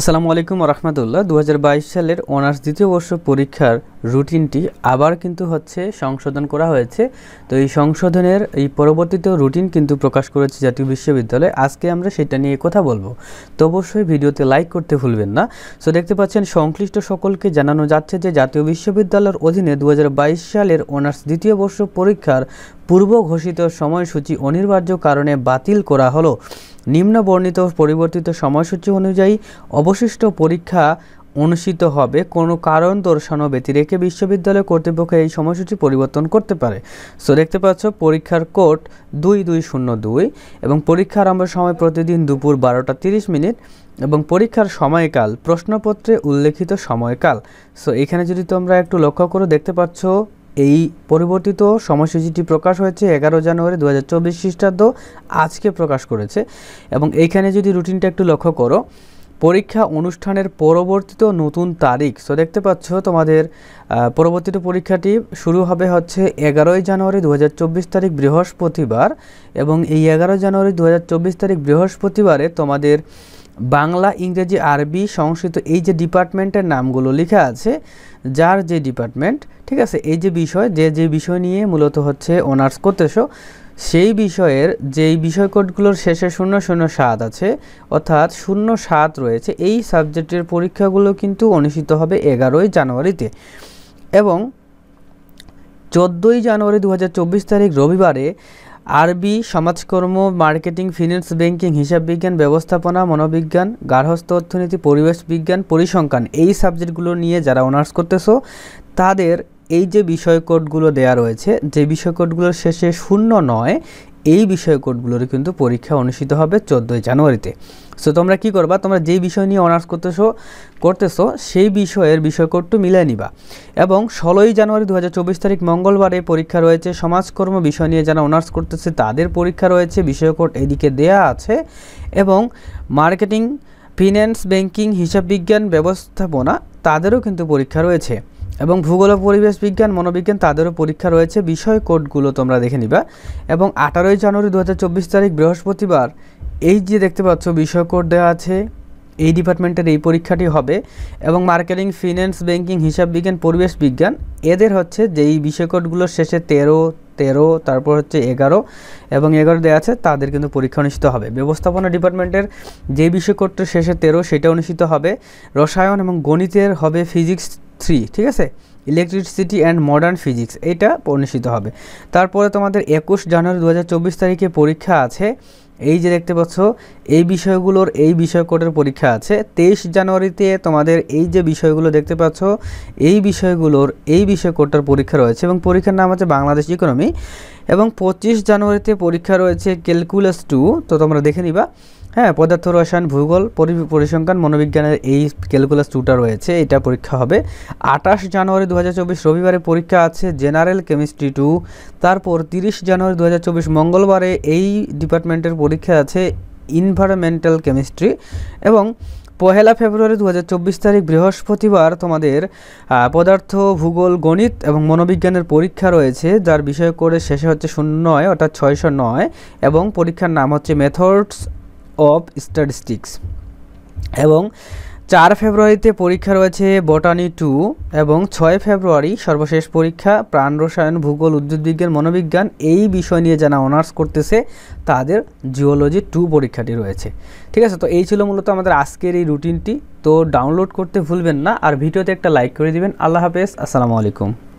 আসসালামু আলাইকুম রহমতুল্লাহ দু সালের অনার্স দ্বিতীয় বর্ষ পরীক্ষার রুটিনটি আবার কিন্তু হচ্ছে সংশোধন করা হয়েছে তো এই সংশোধনের এই পরবর্তীতে রুটিন কিন্তু প্রকাশ করেছে জাতীয় বিশ্ববিদ্যালয় আজকে আমরা সেটা নিয়ে কথা বলবো তো অবশ্যই ভিডিওতে লাইক করতে ভুলবেন না সো দেখতে পাচ্ছেন সংশ্লিষ্ট সকলকে জানানো যাচ্ছে যে জাতীয় বিশ্ববিদ্যালয়ের অধীনে দু সালের অনার্স দ্বিতীয় বর্ষ পরীক্ষার পূর্ব ঘোষিত সময়সূচি অনিবার্য কারণে বাতিল করা হলো বর্ণিত পরিবর্তিত সময়সূচি অনুযায়ী অবশিষ্ট পরীক্ষা অনুষ্ঠিত হবে কোনো কারণ দর্শানো ব্যতিরেকে বিশ্ববিদ্যালয় কর্তৃপক্ষ এই সময়সূচি পরিবর্তন করতে পারে সো দেখতে পাচ্ছ পরীক্ষার কোড দুই দুই শূন্য দুই এবং পরীক্ষার আমার সময় প্রতিদিন দুপুর বারোটা তিরিশ মিনিট এবং পরীক্ষার সময়কাল প্রশ্নপত্রে উল্লেখিত সময়কাল সো এখানে যদি তোমরা একটু লক্ষ্য করে দেখতে পাচ্ছ এই পরিবর্তিত সময়সূচিটি প্রকাশ হয়েছে এগারো জানুয়ারি দু হাজার চব্বিশ খ্রিস্টাব্দ আজকে প্রকাশ করেছে এবং এইখানে যদি রুটিনটা একটু লক্ষ্য করো পরীক্ষা অনুষ্ঠানের পরবর্তীত নতুন তারিখ সো দেখতে পাচ্ছ তোমাদের পরবর্তীত পরীক্ষাটি শুরু হবে হচ্ছে এগারোই জানুয়ারি দু তারিখ বৃহস্পতিবার এবং এই এগারোই জানুয়ারি দু তারিখ বৃহস্পতিবারে তোমাদের বাংলা ইংরেজি আরবি সংস্কৃত এই যে ডিপার্টমেন্টের নামগুলো লেখা আছে যার যে ডিপার্টমেন্ট ঠিক আছে এই যে বিষয় যে যে বিষয় নিয়ে মূলত হচ্ছে অনার্স করতেছো সেই বিষয়ের যেই বিষয় কোডগুলোর শেষে শূন্য শূন্য সাত আছে অর্থাৎ শূন্য সাত রয়েছে এই সাবজেক্টের পরীক্ষাগুলো কিন্তু অনুষ্ঠিত হবে এগারোই জানুয়ারিতে এবং চোদ্দোই জানুয়ারি দু তারিখ রবিবারে আরবি সমাজকর্ম মার্কেটিং ফিন্যান্স ব্যাংকিং হিসাব বিজ্ঞান ব্যবস্থাপনা মনোবিজ্ঞান গার্হস্থ্য অর্থনীতি পরিবেশ বিজ্ঞান পরিসংখ্যান এই সাবজেক্টগুলো নিয়ে যারা অনার্স করতেছ তাদের এই যে বিষয় কোডগুলো দেয়া রয়েছে যে বিষয় কোডগুলোর শেষে শূন্য নয় এই বিষয় কোডগুলোর কিন্তু পরীক্ষা অনুষ্ঠিত হবে চোদ্দোই জানুয়ারিতে সো তোমরা কি করবা তোমরা যেই বিষয় নিয়ে অনার্স করতেছো করতেছো সেই বিষয়ের বিষয় কোডটু মিলিয়ে নিবা এবং ষোলোই জানুয়ারি দু তারিখ মঙ্গলবারে পরীক্ষা রয়েছে সমাজকর্ম বিষয় নিয়ে যারা অনার্স করতেছে তাদের পরীক্ষা রয়েছে বিষয় কোড এদিকে দেয়া আছে এবং মার্কেটিং ফিন্যান্স ব্যাংকিং হিসাব বিজ্ঞান ব্যবস্থাপনা তাদেরও কিন্তু পরীক্ষা রয়েছে এবং ভূগোল ও পরিবেশ বিজ্ঞান মনোবিজ্ঞান তাদেরও পরীক্ষা রয়েছে বিষয় কোডগুলো তোমরা দেখে নিবা এবং আঠারোই জানুয়ারি দু তারিখ বৃহস্পতিবার এই যে দেখতে পাচ্ছ বিষয় কোড দেওয়া আছে এই ডিপার্টমেন্টের এই পরীক্ষাটি হবে এবং মার্কেটিং ফিন্যান্স ব্যাঙ্কিং হিসাব বিজ্ঞান পরিবেশ বিজ্ঞান এদের হচ্ছে যেই বিষয় কোডগুলোর শেষে তেরো তেরো তারপর হচ্ছে এগারো এবং এগারো দেওয়া আছে তাদের কিন্তু পরীক্ষা অনুষ্ঠিত হবে ব্যবস্থাপনা ডিপার্টমেন্টের যে বিষয় কোডটা শেষে তেরো সেটা অনুষ্ঠিত হবে রসায়ন এবং গণিতের হবে ফিজিক্স থ্রি ঠিক আছে ইলেকট্রিসিটি অ্যান্ড মডার্ন ফিজিক্স এটা অনুষ্ঠিত হবে তারপরে তোমাদের একুশ জানুয়ারি দু তারিখে পরীক্ষা আছে এই যে দেখতে পাচ্ছ এই বিষয়গুলোর এই বিষয় কোডের পরীক্ষা আছে তেইশ জানুয়ারিতে তোমাদের এই যে বিষয়গুলো দেখতে পাচ্ছ এই বিষয়গুলোর এই বিষয় কোটার পরীক্ষা রয়েছে এবং পরীক্ষার নাম আছে বাংলাদেশ ইকোনমি এবং পঁচিশ জানুয়ারিতে পরীক্ষা রয়েছে ক্যালকুলাস টু তো তোমরা দেখে নিবা হ্যাঁ পদার্থ রসায়ন ভূগোল পরিসংখ্যান মনোবিজ্ঞানের এই ক্যালকুলাস টুটা রয়েছে এটা পরীক্ষা হবে আঠাশ জানুয়ারি দু রবিবারে পরীক্ষা আছে জেনারেল কেমিস্ট্রি টু তারপর তিরিশ জানুয়ারি দু মঙ্গলবারে এই ডিপার্টমেন্টের পরীক্ষা আছে ইনভায়রনমেন্টাল কেমিস্ট্রি এবং পহেলা ফেব্রুয়ারি দু তারিখ বৃহস্পতিবার তোমাদের পদার্থ ভূগোল গণিত এবং মনোবিজ্ঞানের পরীক্ষা রয়েছে যার বিষয় করে শেষে হচ্ছে শূন্য নয় অর্থাৎ ছয়শো নয় এবং পরীক্ষার নাম হচ্ছে মেথডস অফ স্ট্যাটিস্টিক্স এবং চার ফেব্রুয়ারিতে পরীক্ষা রয়েছে বটানি টু এবং ছয় ফেব্রুয়ারি সর্বশেষ পরীক্ষা প্রাণ রসায়ন ভূগোল উদ্ভিদবিজ্ঞান মনোবিজ্ঞান এই বিষয় নিয়ে যারা অনার্স করতেছে তাদের জিওলজি টু পরীক্ষাটি রয়েছে ঠিক আছে তো এই ছিল মূলত আমাদের আজকের এই রুটিনটি তো ডাউনলোড করতে ভুলবেন না আর ভিডিওতে একটা লাইক করে দিবেন আল্লাহ হাফেজ আসসালামু আলাইকুম